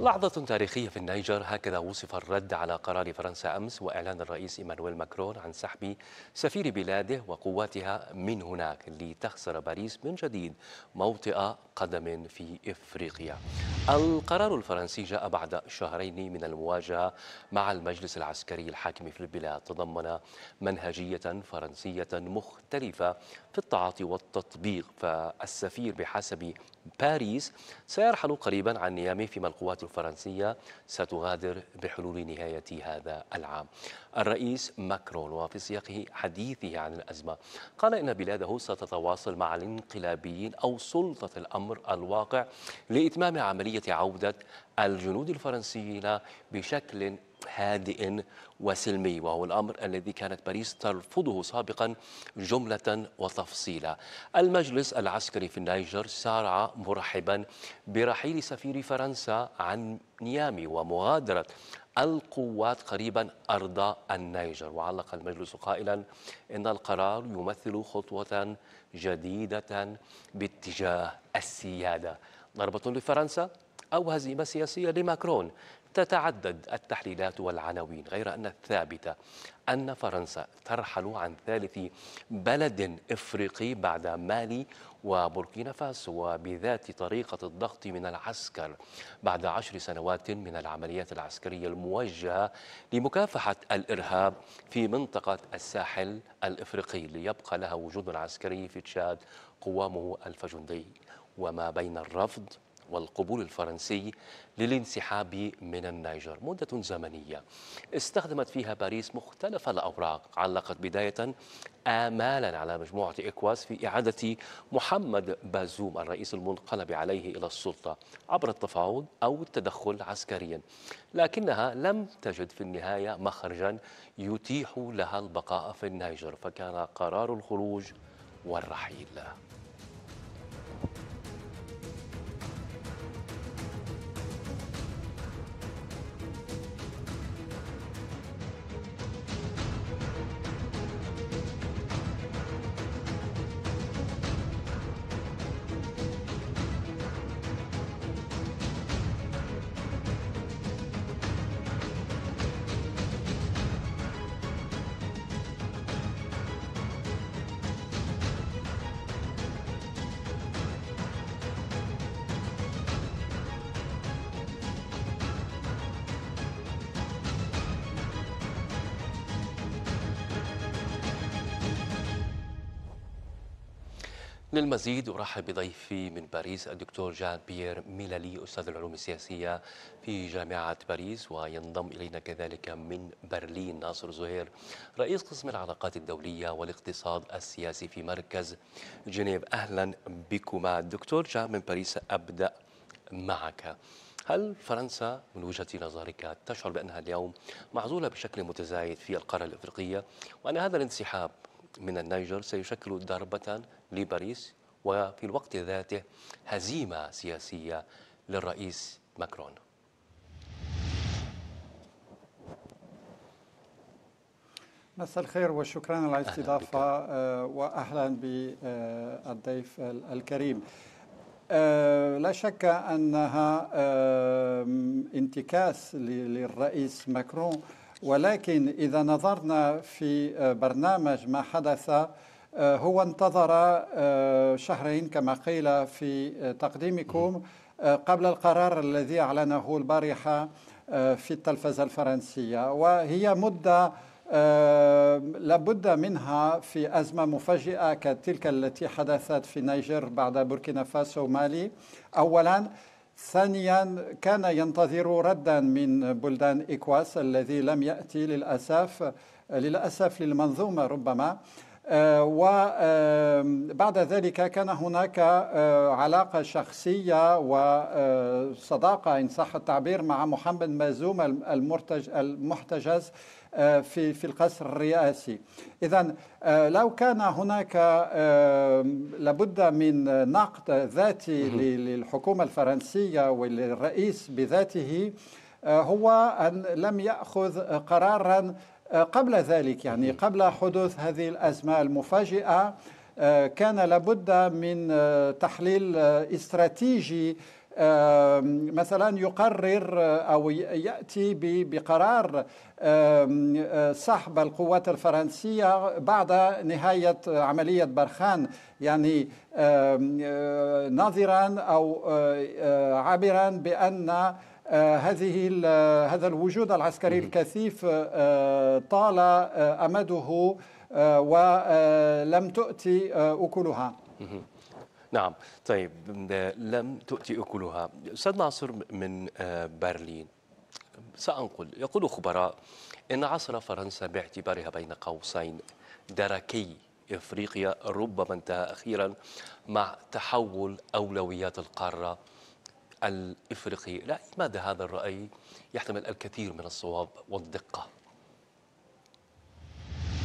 لحظة تاريخية في النيجر هكذا وصف الرد على قرار فرنسا أمس وإعلان الرئيس إيمانويل ماكرون عن سحب سفير بلاده وقواتها من هناك لتخسر باريس من جديد موطئ قدم في إفريقيا القرار الفرنسي جاء بعد شهرين من المواجهة مع المجلس العسكري الحاكم في البلاد تضمن منهجية فرنسية مختلفة في التعاطي والتطبيق فالسفير بحسب باريس سيرحل قريبا عن نيامي فيما القوات الفرنسية ستغادر بحلول نهاية هذا العام الرئيس ماكرون وفي سياقه حديثه عن الأزمة قال إن بلاده ستتواصل مع الانقلابيين أو سلطة الأمر الواقع لإتمام عملية عودة الجنود الفرنسيين بشكل هادئ وسلمي وهو الأمر الذي كانت باريس ترفضه سابقا جملة وتفصيلا المجلس العسكري في النيجر سارع مرحبا برحيل سفير فرنسا عن نيامي ومغادرة القوات قريبا أرض النيجر وعلق المجلس قائلا إن القرار يمثل خطوة جديدة باتجاه السيادة ضربة لفرنسا أو هزيمة سياسية لماكرون تتعدد التحليلات والعناوين غير أن الثابتة أن فرنسا ترحل عن ثالث بلد إفريقي بعد مالي وبوركينا فاسو وبذات طريقة الضغط من العسكر بعد عشر سنوات من العمليات العسكرية الموجهة لمكافحة الإرهاب في منطقة الساحل الإفريقي ليبقى لها وجود عسكري في تشاد قوامه الف جندي وما بين الرفض والقبول الفرنسي للانسحاب من النيجر مدة زمنية استخدمت فيها باريس مختلف الأوراق علقت بداية آمالا على مجموعة إكواس في إعادة محمد بازوم الرئيس المنقلب عليه إلى السلطة عبر التفاوض أو التدخل عسكريا لكنها لم تجد في النهاية مخرجا يتيح لها البقاء في النيجر فكان قرار الخروج والرحيل للمزيد أرحب بضيفي من باريس الدكتور جان بيير ميلالي أستاذ العلوم السياسية في جامعة باريس وينضم إلينا كذلك من برلين ناصر زهير رئيس قسم العلاقات الدولية والاقتصاد السياسي في مركز جنيف أهلا بكما دكتور جان من باريس أبدأ معك هل فرنسا من وجهة نظرك تشعر بأنها اليوم معزولة بشكل متزايد في القارة الإفريقية وأن هذا الانسحاب من النيجر سيشكل ضربة لباريس وفي الوقت ذاته هزيمة سياسية للرئيس ماكرون مساء الخير وشكرا على الاستضافة آه، وأهلا بالضيف الكريم آه، لا شك أنها انتكاس للرئيس ماكرون ولكن إذا نظرنا في آه، برنامج ما حدث آه، هو انتظر آه، شهرين كما قيل في آه، تقديمكم قبل القرار الذي أعلنه البارحة في التلفزة الفرنسية وهي مدة لابد منها في أزمة مفاجئة كتلك التي حدثت في نيجر بعد بوركينا فاسو مالي أولا ثانيا كان ينتظر ردا من بلدان إكواس الذي لم يأتي للأسف للأسف للمنظومة ربما آه وبعد ذلك كان هناك علاقة شخصية وصداقة إن صح التعبير مع محمد مازوم المحتجز في في القصر الرئاسي اذا لو كان هناك لابد من نقد ذاتي للحكومه الفرنسيه وللرئيس بذاته هو ان لم ياخذ قرارا آه، قبل ذلك يعني قبل حدوث هذه الأزمة المفاجئة آه، كان لابد من آه، تحليل استراتيجي مثلا يقرر او ياتي بقرار سحب القوات الفرنسيه بعد نهايه عمليه برخان يعني ناظرا او عابرا بان آه، هذه آه، هذا الوجود العسكري الكثيف آه، طال امده ولم تؤتي اكلها نعم طيب لم تؤتي اكلها استاذ ناصر من برلين سانقل يقول خبراء ان عصر فرنسا باعتبارها بين قوسين دركي افريقيا ربما انتهى اخيرا مع تحول اولويات القاره الإفريقي لا هذا الرأي يحتمل الكثير من الصواب والدقة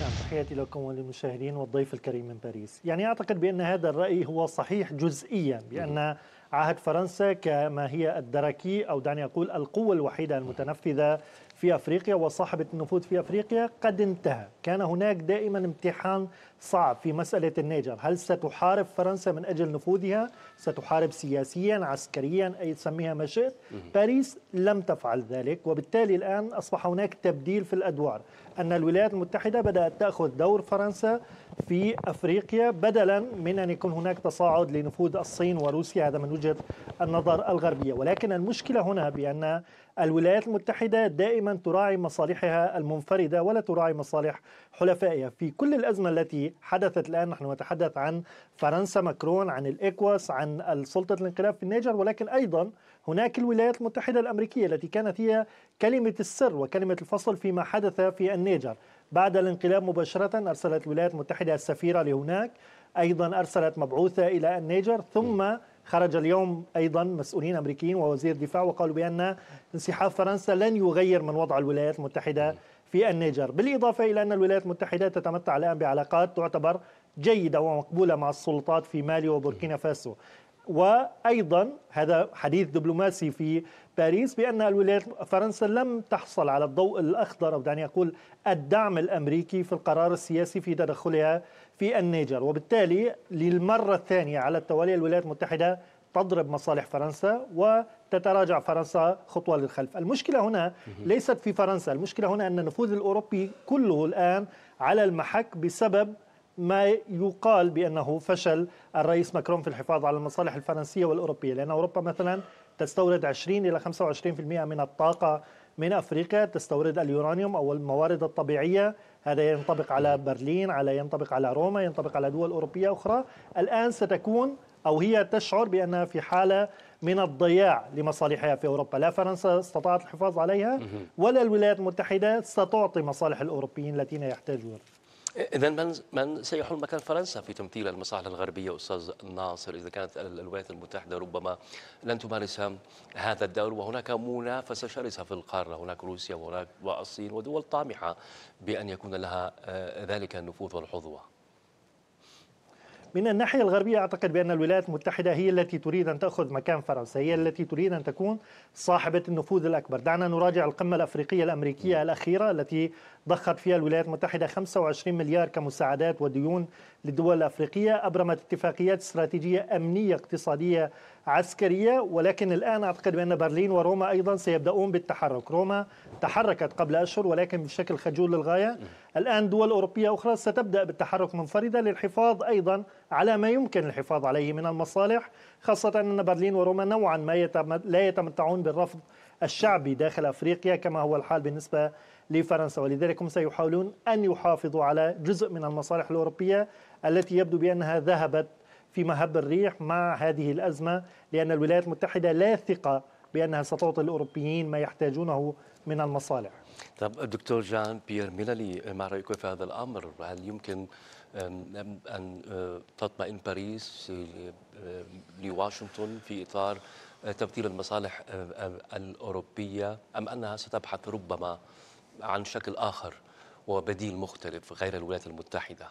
نعم تحياتي لكم وللمشاهدين والضيف الكريم من باريس يعني أعتقد بأن هذا الرأي هو صحيح جزئيا بأن عهد فرنسا كما هي الدركي أو دعني أقول القوة الوحيدة المتنفذة في أفريقيا وصاحبة النفوذ في أفريقيا قد انتهى كان هناك دائما امتحان صعب في مسألة النيجر هل ستحارب فرنسا من أجل نفوذها ستحارب سياسيا عسكريا أي تسميها ما شئت باريس لم تفعل ذلك وبالتالي الآن أصبح هناك تبديل في الأدوار أن الولايات المتحدة بدأت تأخذ دور فرنسا في أفريقيا بدلا من أن يكون هناك تصاعد لنفوذ الصين وروسيا هذا من وجهة النظر الغربية ولكن المشكلة هنا بأن الولايات المتحدة دائما تراعي مصالحها المنفردة ولا تراعي مصالح حلفائها في كل الأزمة التي حدثت الآن نحن نتحدث عن فرنسا ماكرون عن الإكواس عن سلطة الانقلاب في النيجر ولكن أيضا هناك الولايات المتحدة الأمريكية التي كانت هي كلمة السر وكلمة الفصل فيما حدث في النيجر بعد الانقلاب مباشرة أرسلت الولايات المتحدة السفيرة لهناك أيضا أرسلت مبعوثة إلى النيجر ثم خرج اليوم ايضا مسؤولين امريكيين ووزير دفاع وقالوا بان انسحاب فرنسا لن يغير من وضع الولايات المتحده في النيجر بالإضافة إلى أن الولايات المتحدة تتمتع الآن بعلاقات تعتبر جيدة ومقبولة مع السلطات في مالي وبوركينا فاسو وايضا هذا حديث دبلوماسي في باريس بان الولايات فرنسا لم تحصل على الضوء الاخضر او دعني اقول الدعم الامريكي في القرار السياسي في تدخلها في النيجر وبالتالي للمره الثانيه على التوالي الولايات المتحده تضرب مصالح فرنسا و تتراجع فرنسا خطوة للخلف المشكلة هنا ليست في فرنسا المشكلة هنا أن النفوذ الأوروبي كله الآن على المحك بسبب ما يقال بأنه فشل الرئيس ماكرون في الحفاظ على المصالح الفرنسية والأوروبية لأن أوروبا مثلا تستورد 20 إلى 25% من الطاقة من أفريقيا تستورد اليورانيوم أو الموارد الطبيعية هذا ينطبق على برلين على ينطبق على روما ينطبق على دول أوروبية أخرى الآن ستكون أو هي تشعر بأنها في حالة من الضياع لمصالحها في أوروبا لا فرنسا استطاعت الحفاظ عليها ولا الولايات المتحدة ستعطي مصالح الأوروبيين الذين يحتاجون إذا من من سيحل مكان فرنسا في تمثيل المصالح الغربية أستاذ ناصر إذا كانت الولايات المتحدة ربما لن تمارس هذا الدور وهناك منافسة شرسة في القارة هناك روسيا وهناك والصين ودول طامحة بأن يكون لها آه، ذلك النفوذ والحظوة من الناحية الغربية أعتقد بأن الولايات المتحدة هي التي تريد أن تأخذ مكان فرنسا هي التي تريد أن تكون صاحبة النفوذ الأكبر دعنا نراجع القمة الأفريقية الأمريكية الأخيرة التي ضخت فيها الولايات المتحدة 25 مليار كمساعدات وديون للدول الأفريقية أبرمت اتفاقيات استراتيجية أمنية اقتصادية عسكرية ولكن الآن أعتقد بأن برلين وروما أيضا سيبدأون بالتحرك روما تحركت قبل أشهر ولكن بشكل خجول للغاية الآن دول أوروبية أخرى ستبدأ بالتحرك منفردة للحفاظ أيضا على ما يمكن الحفاظ عليه من المصالح خاصة أن برلين وروما نوعا ما لا يتمتعون بالرفض الشعبي داخل أفريقيا كما هو الحال بالنسبة لفرنسا ولذلك هم سيحاولون أن يحافظوا على جزء من المصالح الأوروبية التي يبدو بأنها ذهبت في مهب الريح مع هذه الأزمة لأن الولايات المتحدة لا ثقة بأنها ستعطي الأوروبيين ما يحتاجونه من المصالح طب دكتور جان بيير ميلالي ما رأيك في هذا الأمر هل يمكن أن تطمئن باريس لواشنطن في إطار تبديل المصالح الأوروبية أم أنها ستبحث ربما عن شكل آخر وبديل مختلف غير الولايات المتحدة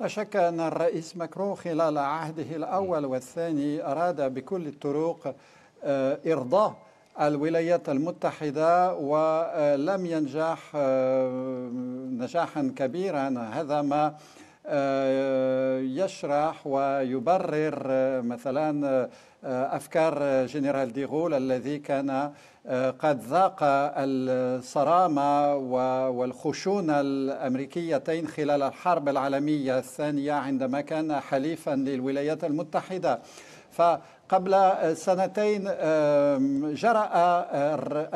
لا شك أن الرئيس ماكرون خلال عهده الأول والثاني أراد بكل الطرق آه، إرضاء الولايات المتحدة ولم ينجح آه، نجاحا كبيرا هذا ما آه، يشرح ويبرر آه، مثلا آه، افكار جنرال ديغول الذي كان قد ذاق الصرامه والخشونه الامريكيتين خلال الحرب العالميه الثانيه عندما كان حليفا للولايات المتحده فقبل سنتين جرأ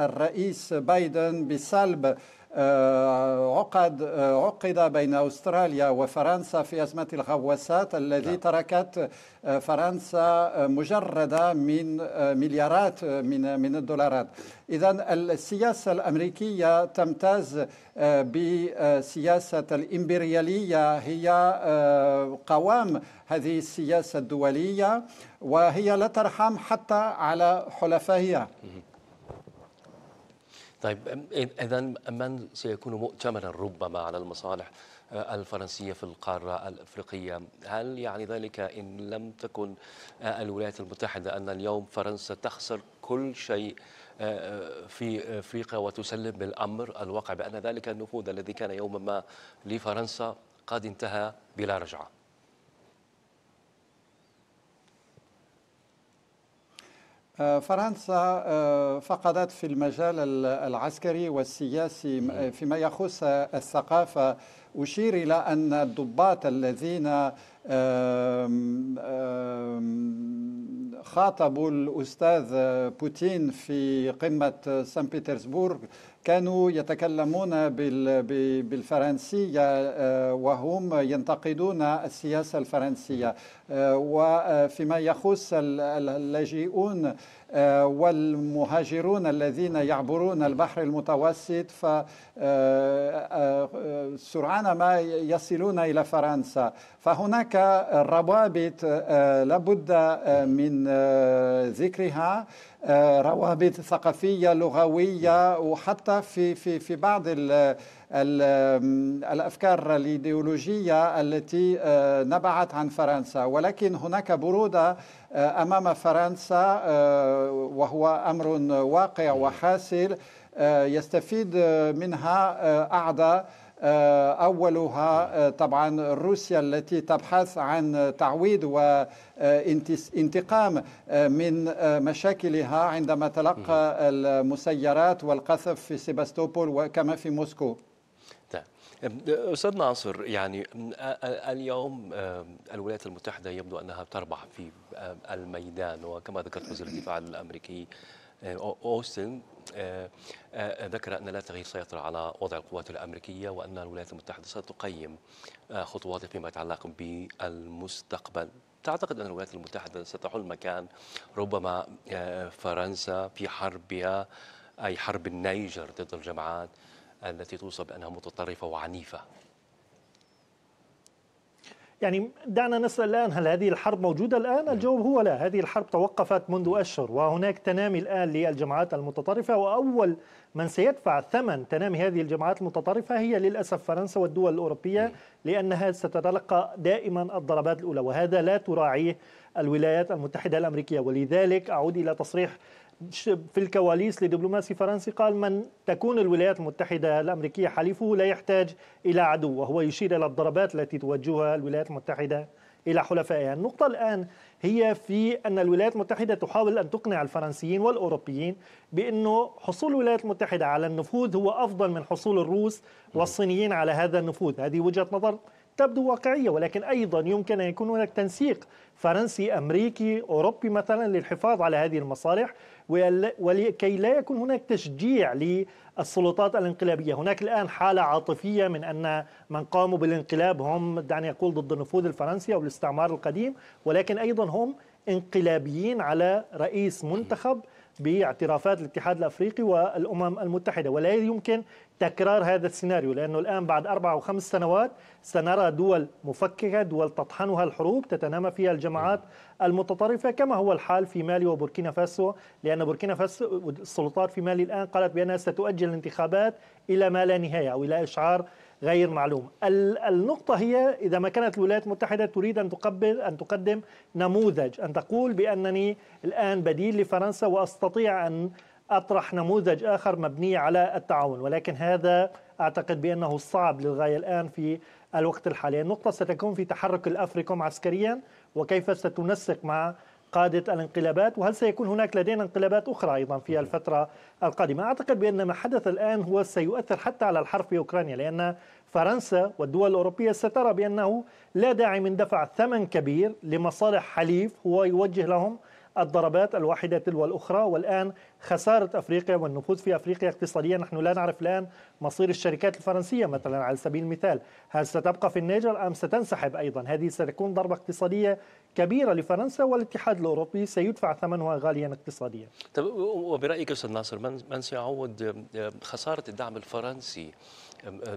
الرئيس بايدن بسلب آه، عقد آه، عقد بين استراليا وفرنسا في ازمه الغواصات الذي لا. نعم. تركت آه، فرنسا مجرده من مليارات من من الدولارات اذا السياسه الامريكيه تمتاز بسياسه الامبرياليه هي قوام هذه السياسه الدوليه وهي لا ترحم حتى على حلفائها طيب اذا من سيكون مؤتمرا ربما على المصالح آه، الفرنسيه في القاره الافريقيه، هل يعني ذلك ان لم تكن آه، الولايات المتحده ان اليوم فرنسا تخسر كل شيء آه، في افريقيا وتسلم بالامر الواقع بان ذلك النفوذ الذي كان يوما ما لفرنسا قد انتهى بلا رجعه؟ آه، فرنسا آه، فقدت في المجال العسكري والسياسي فيما يخص الثقافة أشير إلى أن الضباط الذين خاطبوا الأستاذ بوتين في قمة سان بيترسبورغ كانوا يتكلمون بالفرنسية آه، وهم ينتقدون السياسة الفرنسية آه، وفيما آه، يخص اللاجئون والمهاجرون الذين يعبرون البحر المتوسط فسرعان ما يصلون إلى فرنسا فهناك روابط لابد من ذكرها آه، روابط ثقافيه لغويه وحتى في في في بعض ال الافكار الايديولوجيه التي آه، نبعت عن فرنسا ولكن هناك بروده آه، امام فرنسا وهو امر واقع وحاصل يستفيد منها اعضاء آه، أولها آه، طبعا روسيا التي تبحث عن تعويض وانتقام آه، من مشاكلها عندما تلقى المسيرات والقذف في سيباستوبول وكما في موسكو طيب، استاذ ناصر يعني اليوم الولايات المتحده يبدو انها تربح في الميدان وكما ذكرت وزير الدفاع الامريكي اوستن آه، آه، ذكر أن لا تغيير سيطر على وضع القوات الأمريكية وأن الولايات المتحدة ستقيم آه، خطواتها فيما يتعلق بالمستقبل تعتقد أن الولايات المتحدة ستحل مكان ربما فرنسا في حربها أي حرب النيجر ضد الجماعات التي توصف بأنها متطرفة وعنيفة يعني دعنا نسأل الآن هل هذه الحرب موجودة الآن؟ نعم. الجواب هو لا هذه الحرب توقفت منذ أشهر وهناك تنامي الآن للجماعات المتطرفة وأول من سيدفع ثمن تنامي هذه الجماعات المتطرفة هي للأسف فرنسا والدول الأوروبية نعم. لأنها ستتلقى دائما الضربات الأولى وهذا لا تراعيه الولايات المتحدة الأمريكية ولذلك أعود إلى تصريح في الكواليس لدبلوماسي فرنسي قال من تكون الولايات المتحدة الأمريكية حليفه لا يحتاج إلى عدو وهو يشير إلى الضربات التي توجهها الولايات المتحدة إلى حلفائها النقطة الآن هي في أن الولايات المتحدة تحاول أن تقنع الفرنسيين والأوروبيين بأنه حصول الولايات المتحدة على النفوذ هو أفضل من حصول الروس والصينيين على هذا النفوذ هذه وجهة نظر تبدو واقعية ولكن أيضا يمكن أن يكون هناك تنسيق فرنسي أمريكي أوروبي مثلا للحفاظ على هذه المصالح ولكي لا يكون هناك تشجيع للسلطات الانقلابية هناك الآن حالة عاطفية من أن من قاموا بالانقلاب هم دعني أقول ضد النفوذ الفرنسي أو الاستعمار القديم ولكن أيضا هم انقلابيين على رئيس منتخب باعترافات الاتحاد الافريقي والامم المتحده ولا يمكن تكرار هذا السيناريو لأنه الآن بعد أربع أو خمس سنوات سنرى دول مفككة دول تطحنها الحروب تتنامى فيها الجماعات المتطرفة كما هو الحال في مالي وبوركينا فاسو لأن بوركينا فاسو السلطات في مالي الآن قالت بأنها ستؤجل الانتخابات إلى ما لا نهاية أو إلى إشعار غير معلوم النقطة هي إذا ما كانت الولايات المتحدة تريد أن تقبل أن تقدم نموذج أن تقول بأنني الآن بديل لفرنسا وأستطيع أن أطرح نموذج آخر مبني على التعاون ولكن هذا أعتقد بأنه صعب للغاية الآن في الوقت الحالي النقطة ستكون في تحرك الأفريكوم عسكريا وكيف ستنسق مع قادة الانقلابات وهل سيكون هناك لدينا انقلابات أخرى أيضا في الفترة القادمة أعتقد بأن ما حدث الآن هو سيؤثر حتى على الحرب في أوكرانيا لأن فرنسا والدول الأوروبية سترى بأنه لا داعي من دفع ثمن كبير لمصالح حليف هو يوجه لهم الضربات الواحدة تلو الأخرى والآن خسارة أفريقيا والنفوذ في أفريقيا اقتصاديا نحن لا نعرف الآن مصير الشركات الفرنسية مثلا على سبيل المثال هل ستبقى في النيجر أم ستنسحب أيضا هذه ستكون ضربة اقتصادية كبيرة لفرنسا والاتحاد الأوروبي سيدفع ثمنها غاليا اقتصاديا طب وبرأيك أستاذ ناصر من سيعود خسارة الدعم الفرنسي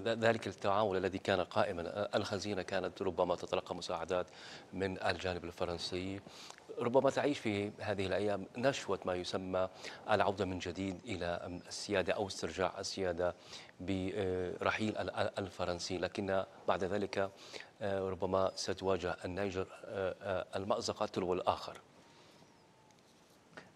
ذلك التعاون الذي كان قائما الخزينه كانت ربما تتلقى مساعدات من الجانب الفرنسي ربما تعيش في هذه الأيام نشوة ما يسمى العودة من جديد إلى السيادة أو استرجاع السيادة برحيل الفرنسي لكن بعد ذلك آه، ربما ستواجه النيجر آه، آه، المأزق تلو الآخر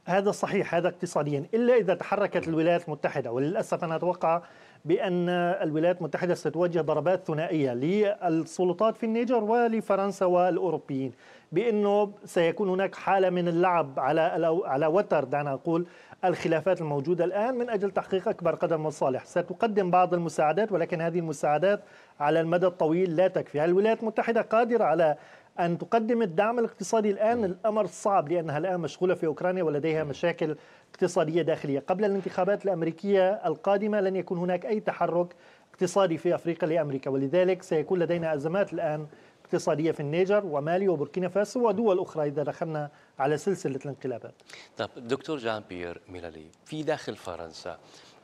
هذا صحيح هذا اقتصاديا إلا إذا تحركت الولايات المتحدة وللأسف أنا أتوقع بأن الولايات المتحدة ستوجه ضربات ثنائية للسلطات في النيجر ولفرنسا والأوروبيين بأنه سيكون هناك حالة من اللعب على على وتر دعنا نقول الخلافات الموجودة الآن من أجل تحقيق أكبر قدر من الصالح ستقدم بعض المساعدات ولكن هذه المساعدات على المدى الطويل لا تكفي هل الولايات المتحدة قادرة على أن تقدم الدعم الاقتصادي الآن الأمر صعب لأنها الآن مشغولة في أوكرانيا ولديها مشاكل اقتصادية داخلية قبل الانتخابات الأمريكية القادمة لن يكون هناك أي تحرك اقتصادي في أفريقيا لأمريكا ولذلك سيكون لدينا أزمات الآن اقتصادية في النيجر ومالي وبوركينا فاسو ودول أخرى إذا دخلنا على سلسلة الانقلابات طب دكتور جان بيير ميلالي في داخل فرنسا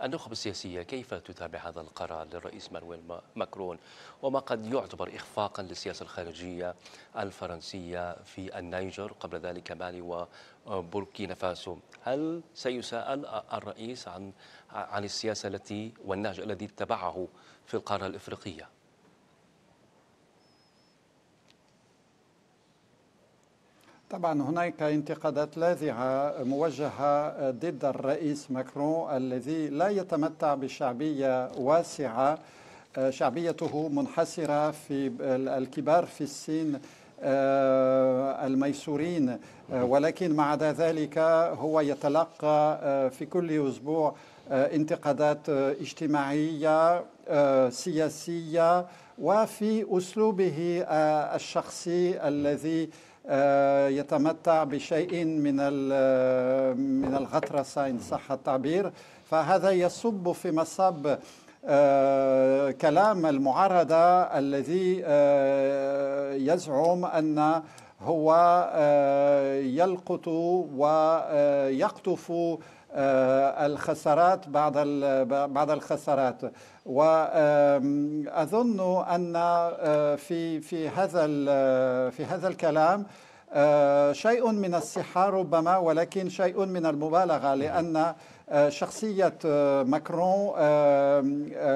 النخب السياسية كيف تتابع هذا القرار للرئيس مانويل ماكرون وما قد يعتبر إخفاقا للسياسة الخارجية الفرنسية في النيجر قبل ذلك مالي وبوركينا فاسو هل سيساءل الرئيس عن عن السياسة التي والنهج الذي اتبعه في القارة الإفريقية؟ طبعا هناك انتقادات لاذعه موجهه ضد الرئيس ماكرون الذي لا يتمتع بشعبيه واسعه شعبيته منحسره في الكبار في السن آه، الميسورين آه، ولكن مع ذلك هو يتلقى آه، في كل اسبوع انتقادات اجتماعيه سياسيه وفي اسلوبه الشخصي الذي آه، يتمتع بشيء من آه، من الغطرسه ان صح التعبير فهذا يصب في مصب آه، كلام المعارضه الذي يزعم ان هو يلقط ويقطف آه، الخسارات بعض بعض الخسارات واظن ان آه، في في هذا في هذا الكلام آه، شيء من الصحه ربما ولكن شيء من المبالغه لان شخصيه ماكرون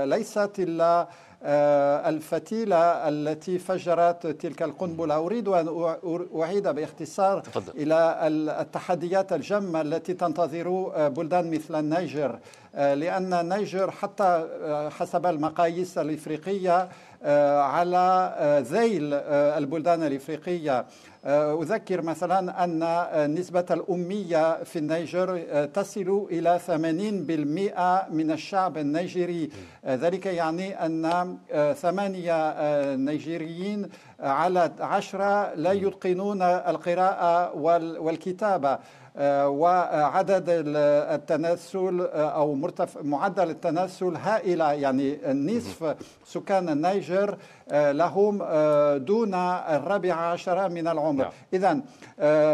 ليست الا آه، الفتيلة التي فجرت تلك القنبلة أريد أن أعيد باختصار تفضل. إلى التحديات الجمة التي تنتظر آه، بلدان مثل النيجر آه، لأن النيجر حتى حسب المقاييس الإفريقية آه، على ذيل آه، آه، البلدان الإفريقية أذكر مثلا أن نسبة الأمية في النيجر تصل إلى 80% من الشعب النيجري ذلك يعني أن ثمانية نيجيريين على عشرة لا يتقنون القراءة والكتابة آه، وعدد التناسل آه، أو مرتف... معدل التناسل هائلة يعني نصف سكان النيجر آه، لهم دون الرابعة عشرة من العمر نعم. إذا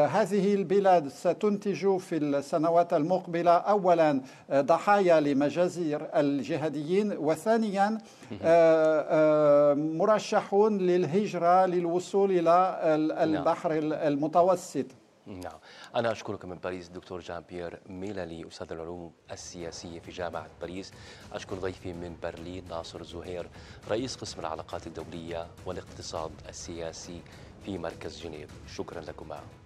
هذه البلاد ستنتج في السنوات المقبلة أولا ضحايا لمجازر الجهاديين وثانيا مرشحون للهجرة للوصول إلى نعم. البحر المتوسط نعم أنا أشكرك من باريس دكتور جان بيير ميلالي أستاذ العلوم السياسية في جامعة باريس أشكر ضيفي من برلين ناصر زهير رئيس قسم العلاقات الدولية والاقتصاد السياسي في مركز جنيف شكرا لكما